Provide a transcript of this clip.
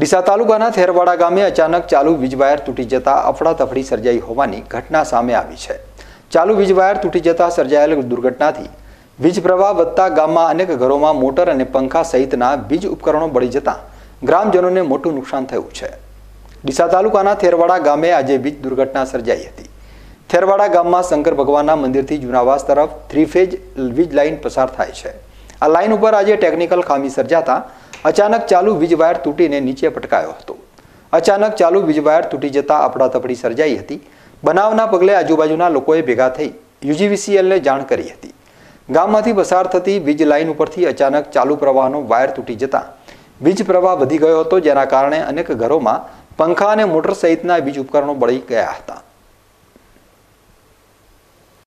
ડીસા તાલુકાના થેરવાડા ગામે અચાનક ચાલુ વીજવાયર તૂટી જતા અફડાતફડી સર્જાઈ હોવાની ઘટના સામે આવી છે ચાલુ વીજવાયર તૂટી જતા સર્જાયેલ દુર્ઘટનાથી વીજ પ્રવાહ વધતા ગામમાં અનેક ઘરોમાં મોટર અને પંખા સહિતના વીજ ઉપકરણો બળી જતા ગ્રામજનોને મોટું નુકસાન થયું છે ડીસા તાલુકાના થેરવાડા ગામે આજે વીજ દુર્ઘટના સર્જાઈ હતી થેરવાડા ગામમાં શંકર ભગવાનના મંદિરથી જૂનાવાસ તરફ થ્રી ફેજ વીજ લાઇન પસાર થાય છે આ લાઇન ઉપર આજે ટેકનિકલ ખામી સર્જાતા અચાનક ચાલુ વીજ વાયર તૂટીને નીચે પટકાયો હતો અચાનક ચાલુ વીજ વાયર તૂટી જતાં અફડાતફડી સર્જાઈ હતી બનાવના પગલે આજુબાજુના લોકોએ ભેગા થઈ યુજીવીસીએલને જાણ કરી હતી ગામમાંથી પસાર થતી વીજ લાઇન ઉપરથી અચાનક ચાલુ પ્રવાહનો વાયર તૂટી જતા વીજ પ્રવાહ વધી ગયો હતો જેના કારણે અનેક ઘરોમાં પંખા અને મોટર સહિતના વીજ ઉપકરણો બળી ગયા હતા